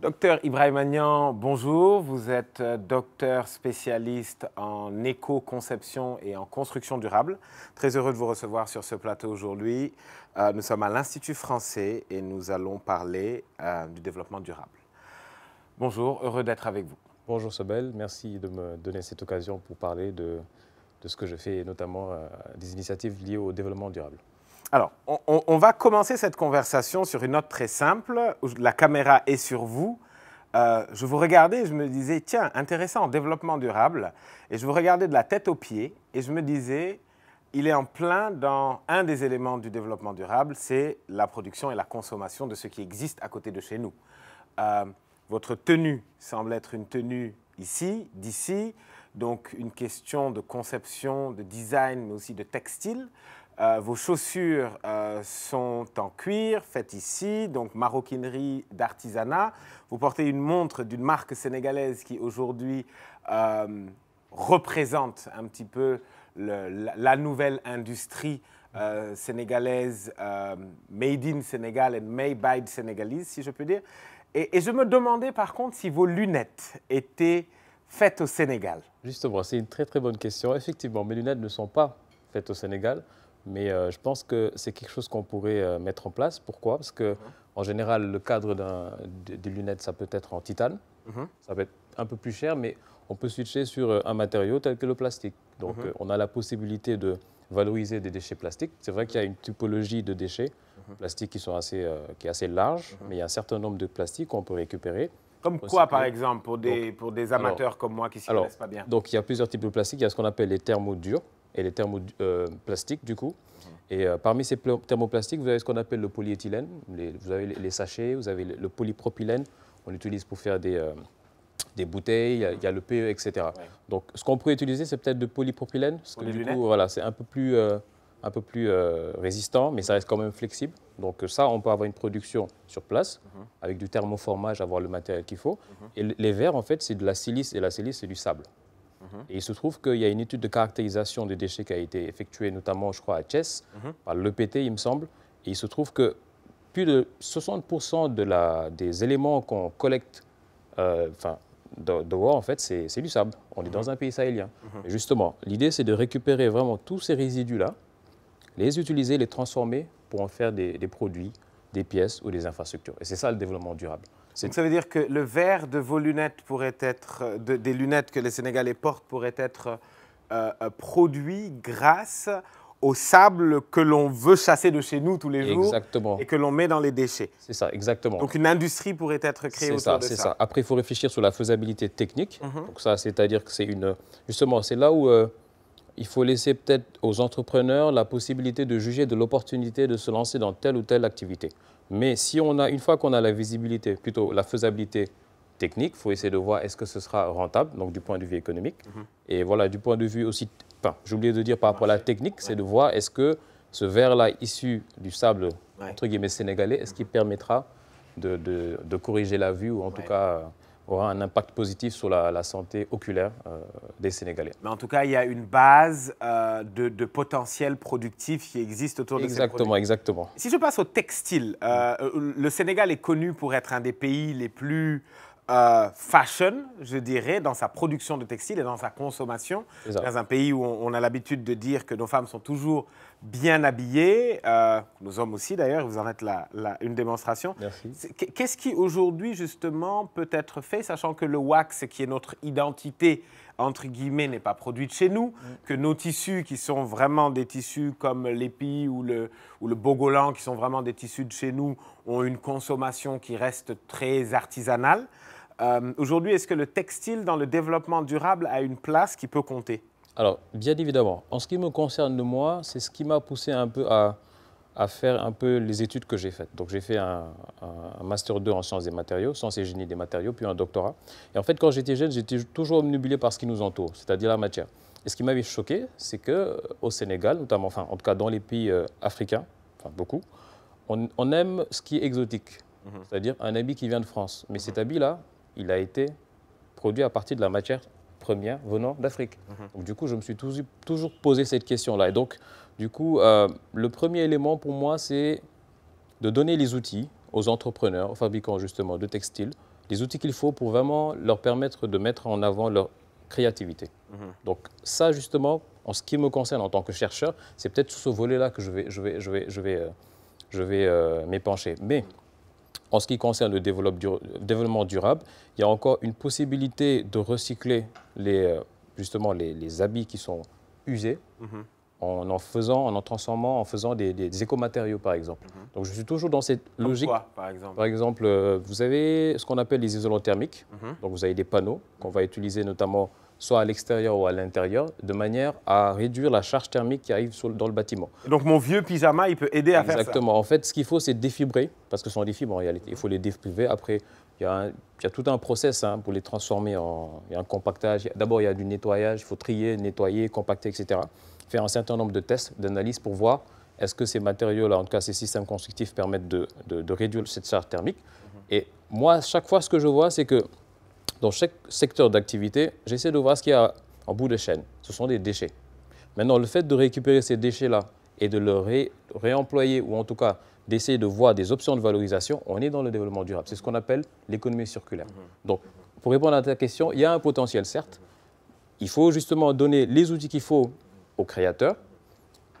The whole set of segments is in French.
Docteur Ibrahim Agnan, bonjour. Vous êtes euh, docteur spécialiste en éco-conception et en construction durable. Très heureux de vous recevoir sur ce plateau aujourd'hui. Euh, nous sommes à l'Institut français et nous allons parler euh, du développement durable. Bonjour, heureux d'être avec vous. Bonjour Sobel, merci de me donner cette occasion pour parler de, ce que je fais notamment des initiatives liées au développement durable. Alors, on, va commencer cette conversation sur une note très simple. la caméra est sur vous. Euh, je vous regardais et je me disais, tiens, intéressant, développement durable. Et je vous regardais de la tête aux pieds et je me disais, il est en plein dans un des éléments du développement durable, c'est la production et la consommation de ce qui existe à côté de chez nous. Euh, votre tenue semble être une tenue ici, d'ici, donc une question de conception, de design, mais aussi de textile. Euh, vos chaussures euh, sont en cuir, faites ici, donc maroquinerie d'artisanat. Vous portez une montre d'une marque sénégalaise qui aujourd'hui euh, représente un petit peu la, nouvelle industrie sénégalaise, made in Sénégal et « made by Sénégalese, si je peux dire. Et, et je me demandais par contre si vos lunettes étaient faites au Sénégal. Justement, c'est une très très bonne question. Effectivement, mes lunettes ne sont pas faites au Sénégal. Mais euh, je pense que c'est quelque chose qu'on pourrait euh, mettre en place. Pourquoi Parce que, mhm. en général, le cadre des lunettes, ça peut être en titane. Mhm. Ça peut être un peu plus cher, mais on peut switcher sur euh, un matériau tel que le plastique. Donc, mhm. on a la possibilité de valoriser des déchets plastiques. C'est vrai qu'il y a une typologie de déchets plastiques qui, assez, qui est assez large, mais il y a un certain nombre de plastiques qu'on peut récupérer. Comme quoi, par exemple, pour des, pour des amateurs comme moi qui ne s'y connaissent pas bien Donc, il y a plusieurs types de plastiques. Il y a ce qu'on appelle les thermodurs et les thermoplastiques, euh, du coup. Et euh, parmi ces thermoplastiques, vous avez ce qu'on appelle le polyéthylène. vous avez les sachets, vous avez le polypropylène. On l'utilise pour faire des, euh, des bouteilles, il y, a, le PE, etc. Donc, ce qu'on pourrait utiliser, c'est peut-être de polypropylène. Parce que, du coup, voilà, c'est un peu plus, un peu plus résistant, mais ça reste quand même flexible. Donc, ça, on peut avoir une production sur place, mhm. avec du thermoformage, avoir le matériel qu'il faut. Mhm. Et les verres, en fait, c'est de la silice, et la silice, c'est du sable. Et il se trouve qu'il y a une étude de caractérisation des déchets qui a été effectuée, notamment, je crois, à Chess, mhm. par l'EPT, il me semble. Et il se trouve que plus de 60% des éléments qu'on collecte euh, dehors, en fait, c'est du sable. On est mhm. dans un pays sahélien. Mhm. justement, l'idée, c'est de récupérer vraiment tous ces résidus-là, les utiliser, les transformer pour en faire des produits, des pièces ou des infrastructures. Et c'est ça le développement durable. Donc ça veut dire que le verre de vos lunettes pourrait être, euh, des lunettes que les Sénégalais portent pourraient être euh, euh, produits produit grâce au sable que l'on veut chasser de chez nous tous les jours et que l'on met dans les déchets. C'est ça, exactement. Donc une industrie pourrait être créée autour ça, de ça. C'est ça. Après, il faut réfléchir sur la faisabilité technique. Mhm. Donc ça, c'est-à-dire que c'est une, justement, c'est là où il faut laisser peut-être aux entrepreneurs la possibilité de juger de l'opportunité de se lancer dans telle ou telle activité. Mais si on a, une fois qu'on a la visibilité, plutôt la faisabilité technique, il faut essayer de voir est-ce que ce sera rentable, donc du point de vue économique. Mhm. Et voilà, du point de vue aussi, j'ai oublié de dire par rapport à la technique, c'est de voir est-ce que ce verre-là issu du sable, entre guillemets, sénégalais, est-ce qu'il mhm. permettra de, corriger la vue ou en tout cas aura un impact positif sur la, santé oculaire euh, des Sénégalais. Mais en tout cas, il y a une base euh, de, potentiel productif qui existe autour de exactement, Exactement, exactement. Si je passe au textile, euh, le Sénégal est connu pour être un des pays les plus fashion, je dirais, dans sa production de textile et dans sa consommation. C'est Dans un pays où on a l'habitude de dire que nos femmes sont toujours bien habillés. Euh, nous sommes aussi d'ailleurs, vous en êtes là, une démonstration. Merci. Qu'est-ce qui aujourd'hui justement peut être fait, sachant que le wax, qui est notre identité, entre guillemets, n'est pas de chez nous, mm. que nos tissus, qui sont vraiment des tissus comme l'épi ou le, ou le bogolan, qui sont vraiment des tissus de chez nous, ont une consommation qui reste très artisanale. Euh, aujourd'hui, est-ce que le textile dans le développement durable a une place qui peut compter alors, bien évidemment, en ce qui me concerne, moi, c'est ce qui m'a poussé un peu à, faire un peu les études que j'ai faites. Donc, j'ai fait un, Master 2 en sciences des matériaux, sciences et génie des matériaux, puis un doctorat. Et en fait, quand j'étais jeune, j'étais toujours obnubilé par ce qui nous entoure, c'est-à-dire la matière. Et ce qui m'avait choqué, c'est qu'au euh, Sénégal, notamment, enfin, en tout cas dans les pays euh, africains, enfin beaucoup, on, aime ce qui est exotique, mhm. c'est-à-dire un habit qui vient de France. Mais mhm. cet habit-là, il a été produit à partir de la matière venant d'Afrique. Mhm. du coup, je me suis toujours, posé cette question-là. Et donc, du coup, euh, le premier élément pour moi, c'est de donner les outils aux entrepreneurs, aux fabricants justement de textiles, les outils qu'il faut pour vraiment leur permettre de mettre en avant leur créativité. Mhm. Donc ça justement, en ce qui me concerne en tant que chercheur, c'est peut-être sous ce volet-là que je vais, je vais, je vais, je vais, euh, je vais euh, m'épancher. Mais en ce qui concerne le développement durable, il y a encore une possibilité de recycler les, euh, justement les, habits qui sont usés mhm. en en faisant, transformant, en faisant des, des écomatériaux par exemple. Mhm. Donc je suis toujours dans cette logique. par exemple Par exemple, euh, vous avez ce qu'on appelle les isolants thermiques. Mhm. Donc vous avez des panneaux qu'on va utiliser notamment soit à l'extérieur ou à l'intérieur, de manière à réduire la charge thermique qui arrive dans le bâtiment. Donc mon vieux pyjama, il peut aider à faire ça Exactement. En fait, ce qu'il faut, c'est défibrer, parce que ce sont des fibres en réalité. Il faut les défibrer. Après, il y a, tout un process hein, pour les transformer en il y a un compactage. D'abord, il y a du nettoyage. Il faut trier, nettoyer, compacter, etc. Faire un certain nombre de tests, d'analyses pour voir est-ce que ces matériaux-là, en tout cas ces systèmes constructifs, permettent de, de réduire cette charge thermique. Et moi, chaque fois, ce que je vois, c'est que dans chaque secteur d'activité, j'essaie de voir ce qu'il y a en bout de chaîne. Ce sont des déchets. Maintenant, le fait de récupérer ces déchets-là et de les réemployer, ou en tout cas d'essayer de voir des options de valorisation, on est dans le développement durable. C'est ce qu'on appelle l'économie circulaire. Mhm. Donc, pour répondre à ta question, il y a un potentiel, certes. Il faut justement donner les outils qu'il faut aux créateurs.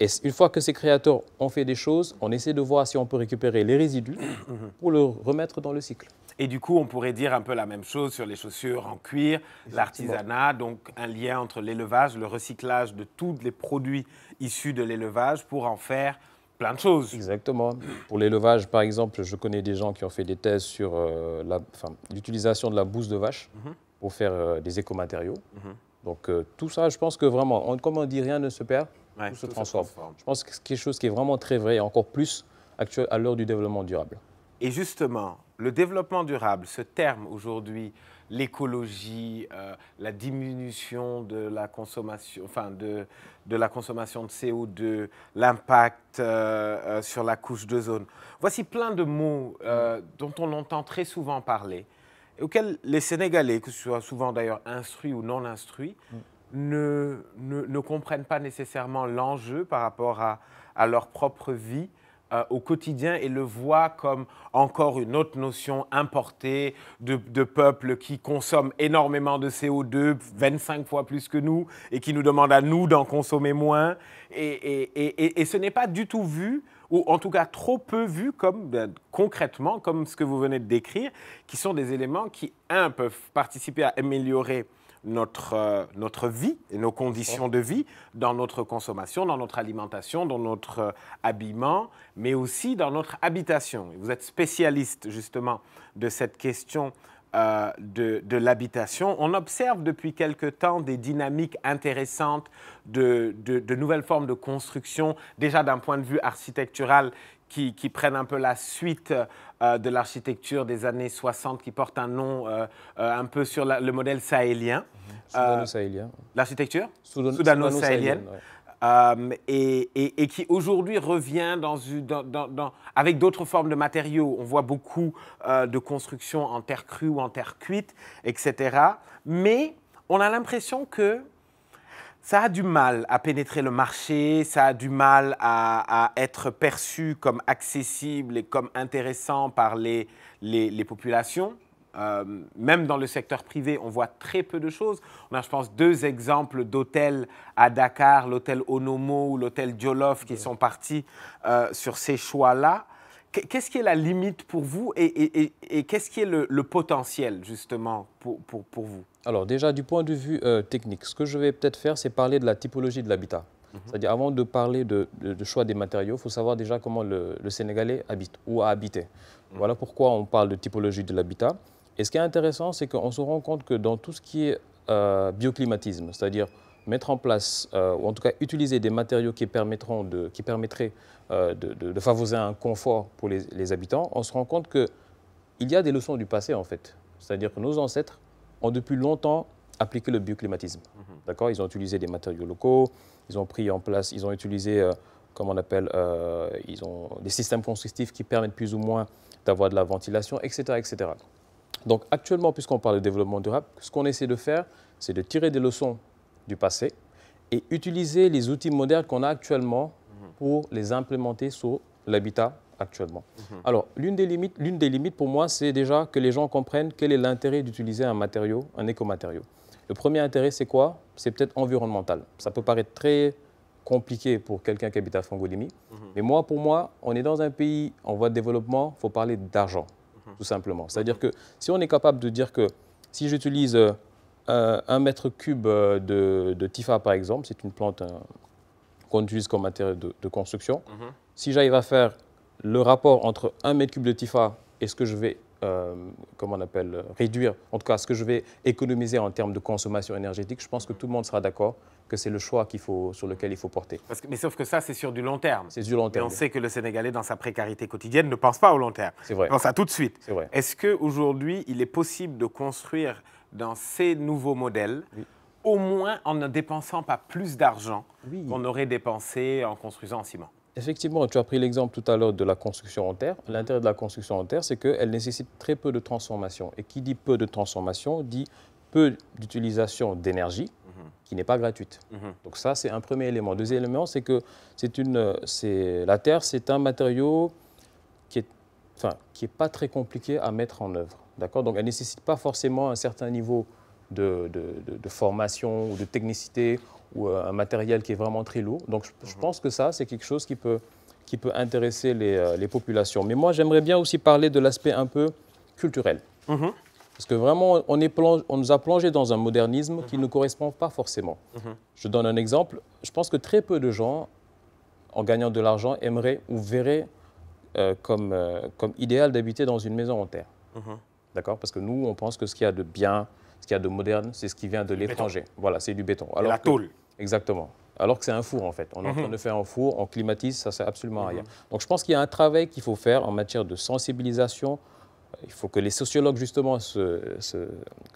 Et une fois que ces créateurs ont fait des choses, on essaie de voir si on peut récupérer les résidus mhm. pour le remettre dans le cycle. Et du coup, on pourrait dire un peu la même chose sur les chaussures en cuir, l'artisanat, donc un lien entre l'élevage, le recyclage de tous les produits issus de l'élevage pour en faire plein de choses. Exactement. Pour l'élevage, par exemple, je connais des gens qui ont fait des thèses sur euh, l'utilisation de la bouse de vache mhm. pour faire euh, des écomatériaux. Mhm. Donc euh, tout ça, je pense que vraiment, on, comme on dit, rien ne se perd, tout, se, transforme. se, transforme. Je pense que c'est quelque chose qui est vraiment très vrai, et encore plus actuel à l'heure du développement durable. Et justement, le développement durable, ce terme aujourd'hui, l'écologie, euh, la diminution de la consommation, enfin de, la consommation de CO2, l'impact euh, euh, sur la couche d'ozone. Voici plein de mots dont on entend très souvent parler, et auxquels les Sénégalais, que ce soit souvent d'ailleurs instruits ou non instruits, mm. ne, ne, comprennent pas nécessairement l'enjeu par rapport à leur propre vie euh, au quotidien et le voit comme encore une autre notion importée de, peuples qui consomment énormément de CO2, 25 fois plus que nous, et qui nous demande à nous d'en consommer moins. Et, ce n'est pas du tout vu ou en tout cas trop peu vu comme ben, concrètement, comme ce que vous venez de décrire, qui sont des éléments qui, un, peuvent participer à améliorer notre, euh, notre vie et nos conditions de vie dans notre consommation, dans notre alimentation, dans notre euh, habillement, mais aussi dans notre habitation. vous êtes spécialiste justement de cette question euh, de, de l'habitation. On observe depuis quelque temps des dynamiques intéressantes de, de, de nouvelles formes de construction, déjà d'un point de vue architectural, qui, prennent un peu la suite euh, de l'architecture des années 60, qui porte un nom euh, euh, un peu sur le modèle sahélien. Mhm. Soudano-sahélien. L'architecture Soudano-sahélienne. et, qui aujourd'hui revient dans, avec d'autres formes de matériaux. On voit beaucoup de constructions en terre crue ou en terre cuite, etc. Mais on a l'impression que ça a du mal à pénétrer le marché, ça a du mal à, être perçu comme accessible et comme intéressant par les, populations. Euh, même dans le secteur privé, on voit très peu de choses. On a, je pense, deux exemples d'hôtels à Dakar, l'hôtel Onomo ou l'hôtel Diolof, qui sont partis euh, sur ces choix-là. Qu'est-ce qui est la limite pour vous et, qu'est-ce qui est le, potentiel justement pour, vous Alors déjà du point de vue euh, technique, ce que je vais peut-être faire, c'est parler de la typologie de l'habitat. Mhm. C'est-à-dire avant de parler de, choix des matériaux, il faut savoir déjà comment le, Sénégalais habite ou a habité. Mhm. Voilà pourquoi on parle de typologie de l'habitat. Et ce qui est intéressant, c'est qu'on se rend compte que dans tout ce qui est euh, bioclimatisme, c'est-à-dire mettre en place, euh, ou en tout cas utiliser des matériaux qui, permettront de, qui permettraient euh, de, favoriser un confort pour les, habitants, on se rend compte que il y a des leçons du passé en fait. C'est-à-dire que nos ancêtres ont depuis longtemps appliqué le bioclimatisme. Mhm. D'accord Ils ont utilisé des matériaux locaux, ils ont pris en place, ils ont utilisé, euh, comme on appelle, ils ont des systèmes constructifs qui permettent plus ou moins d'avoir de la ventilation, etc., etc. Donc actuellement, puisqu'on parle de développement durable, ce qu'on essaie de faire, c'est de tirer des leçons du passé et utiliser les outils modernes qu'on a actuellement mhm. pour les implémenter sur l'habitat actuellement. Mhm. Alors, l'une des, limites, des limites pour moi, c'est déjà que les gens comprennent quel est l'intérêt d'utiliser un matériau, un écomatériau. Le premier intérêt, c'est quoi C'est peut-être environnemental. Ça peut paraître très compliqué pour quelqu'un qui habite à Fongolimi. Mhm. Mais moi, pour moi, on est dans un pays en voie de développement, il faut parler d'argent, tout simplement. C'est-à-dire que si on est capable de dire que si j'utilise euh, euh, un, mètre cube euh, de, Tifa, par exemple, c'est une plante euh, qu'on utilise comme matériau de, construction. Mhm. Si j'arrive à faire le rapport entre un mètre cube de Tifa et ce que je vais, comment on appelle, réduire, en tout cas ce que je vais économiser en termes de consommation énergétique, je pense que mhm. tout le monde sera d'accord que c'est le choix faut, sur lequel il faut porter. Parce que, mais sauf que ça, c'est sur du long terme. C'est du long terme. Et on sait que le Sénégalais, dans sa précarité quotidienne, ne pense pas au long terme. C'est vrai. Il pense à tout de suite. C'est vrai. Est-ce qu'aujourd'hui, il est possible de construire dans ces nouveaux modèles, au moins en ne dépensant pas plus d'argent qu'on aurait dépensé en construisant en ciment. Effectivement, tu as pris l'exemple tout à l'heure de la construction en terre. L'intérêt de la construction en terre, c'est qu'elle nécessite très peu de transformation. Et qui dit peu de transformation dit peu d'utilisation d'énergie mhm. qui n'est pas gratuite. Mhm. Donc ça, c'est un premier élément. Deuxième élément, c'est que c'est une, la terre, c'est un matériau qui n'est pas très compliquée à mettre en œuvre. D'accord Donc, elle ne nécessite pas forcément un certain niveau de, de, formation ou de technicité ou euh, un matériel qui est vraiment très lourd. Donc, je, mhm. pense que ça, c'est quelque chose qui peut, qui peut intéresser les, euh, les populations. Mais moi, j'aimerais bien aussi parler de l'aspect un peu culturel. Mhm. Parce que vraiment, on, est on nous a plongé dans un modernisme qui mhm. ne nous correspond pas forcément. Je donne un exemple. Je pense que très peu de gens, en gagnant de l'argent, aimeraient ou verraient euh, comme, euh, comme idéal d'habiter dans une maison en terre. Mhm. D'accord Parce que nous, on pense que ce qu'il y a de bien, ce qu'il y a de moderne, c'est ce qui vient de l'étranger. Voilà, c'est du béton. Alors la tôle. Exactement. Alors que c'est un four, en fait. On est en mhm. train de faire un four, on climatise, ça ne sert absolument à mhm. rien. Donc je pense qu'il y a un travail qu'il faut faire en matière de sensibilisation. Il faut que les sociologues, justement, se,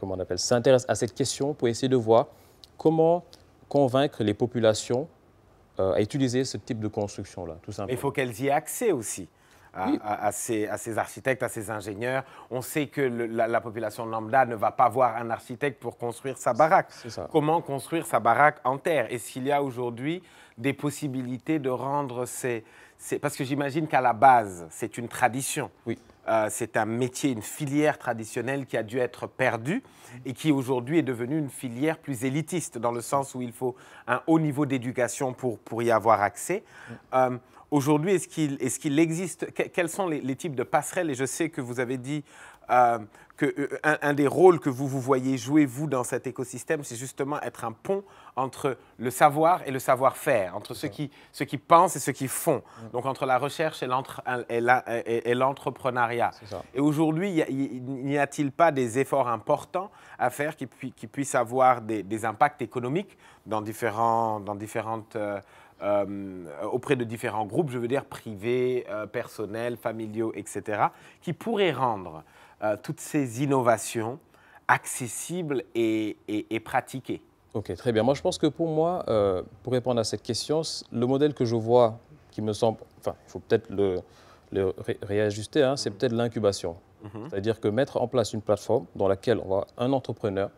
on appelle, s'intéressent à cette question pour essayer de voir comment convaincre les populations euh, à utiliser ce type de construction-là, tout simplement. il faut qu'elles y aient accès aussi à, à, ces, architectes, à ces ingénieurs. On sait que la, population lambda ne va pas voir un architecte pour construire sa baraque. Comment construire sa baraque en terre Et s'il y a aujourd'hui des possibilités de rendre ces... Parce que j'imagine qu'à la base, c'est une tradition. Oui. Euh, c'est un métier, une filière traditionnelle qui a dû être perdue et qui aujourd'hui est devenue une filière plus élitiste dans le sens où il faut un haut niveau d'éducation pour, pour y avoir accès. Euh, Aujourd'hui, est-ce qu'il est existe, quels sont les, types de passerelles Et je sais que vous avez dit euh, qu'un euh, des rôles que vous vous voyez jouer, vous, dans cet écosystème, c'est justement être un pont entre le savoir et le savoir-faire, entre ceux qui, pensent et ceux qui font, donc entre la recherche et l'entrepreneuriat. Et aujourd'hui, n'y a-t-il pas des efforts importants à faire qui, qui puissent avoir des, impacts économiques dans, différents, dans différentes... Euh, euh, auprès de différents groupes, je veux dire privés, euh, personnels, familiaux, etc., qui pourraient rendre euh, toutes ces innovations accessibles et, pratiquées. Ok, très bien. Moi, je pense que pour moi, pour répondre à cette question, le modèle que je vois, qui me semble, enfin, il faut peut-être le, réajuster, hein, c'est mhm. peut-être l'incubation. Mhm. C'est-à-dire que mettre en place une plateforme dans laquelle on va, un entrepreneur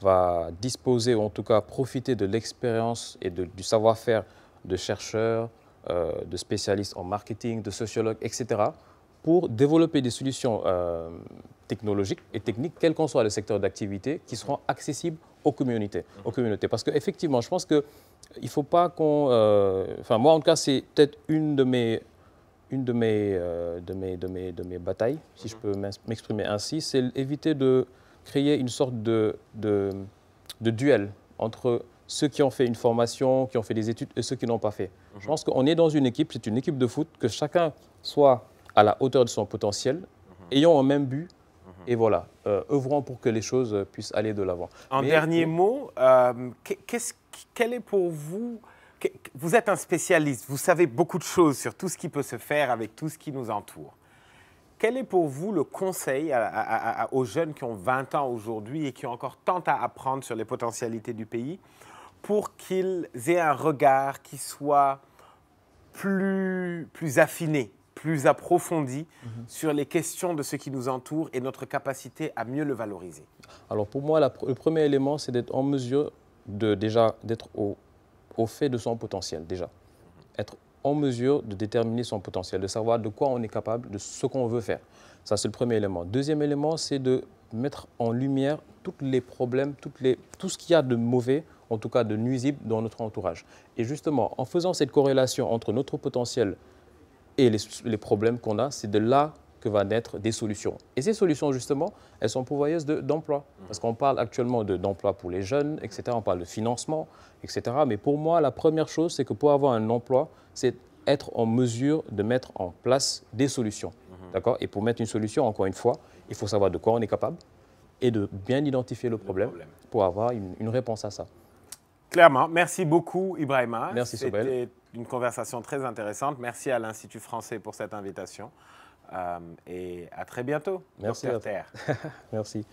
va disposer, ou en tout cas profiter de l'expérience et du savoir-faire de chercheurs, euh, de spécialistes en marketing, de sociologues, etc., pour développer des solutions euh, technologiques et techniques, quel qu'en soit le secteur d'activité, qui seront accessibles aux communautés. Mhm. Aux communautés. Parce qu'effectivement, je pense qu'il ne faut pas qu'on... Euh, enfin, moi, en tout cas, c'est peut-être une de mes une de mes, de mes, de mes, de mes, batailles, si je mhm. peux m'exprimer ainsi, c'est éviter de créer une sorte de, de, de duel entre ceux qui ont fait une formation, qui ont fait des études et ceux qui n'ont pas fait. Je mhm. pense qu'on est dans une équipe, c'est une équipe de foot, que chacun soit à la hauteur de son potentiel, mhm. ayant un même but, mhm. et voilà, euh, pour que les choses puissent aller de l'avant. En dernier mot, euh, est quel est pour vous Vous êtes un spécialiste, vous savez beaucoup de choses sur tout ce qui peut se faire avec tout ce qui nous entoure. Quel est pour vous le conseil aux jeunes qui ont 20 ans aujourd'hui et qui ont encore tant à apprendre sur les potentialités du pays pour qu'ils aient un regard qui soit plus, affiné, plus approfondi mhm. sur les questions de ce qui nous entoure et notre capacité à mieux le valoriser Alors pour moi, le premier élément, c'est d'être en mesure de déjà d'être au, au, fait de son potentiel déjà. Être en mesure de déterminer son potentiel, de savoir de quoi on est capable, de ce qu'on veut faire. Ça, c'est le premier élément. Deuxième élément, c'est de mettre en lumière tous les problèmes, toutes tout ce qu'il y a de mauvais en tout cas de nuisibles dans notre entourage. Et justement, en faisant cette corrélation entre notre potentiel et les, problèmes qu'on a, c'est de là que vont naître des solutions. Et ces solutions, justement, elles sont pourvoyeuses d'emplois. Parce qu'on parle actuellement d'emploi pour les jeunes, etc. On parle de financement, etc. Mais pour moi, la première chose, c'est que pour avoir un emploi, c'est être en mesure de mettre en place des solutions. Mhm. d'accord Et pour mettre une solution, encore une fois, il faut savoir de quoi on est capable et de bien identifier le problème, pour avoir une réponse à ça. Clairement. Merci beaucoup, Ibrahima. Merci, Sobel. C'était une conversation très intéressante. Merci à l'Institut français pour cette invitation. Euh, et à très bientôt. Merci. Terre. Merci.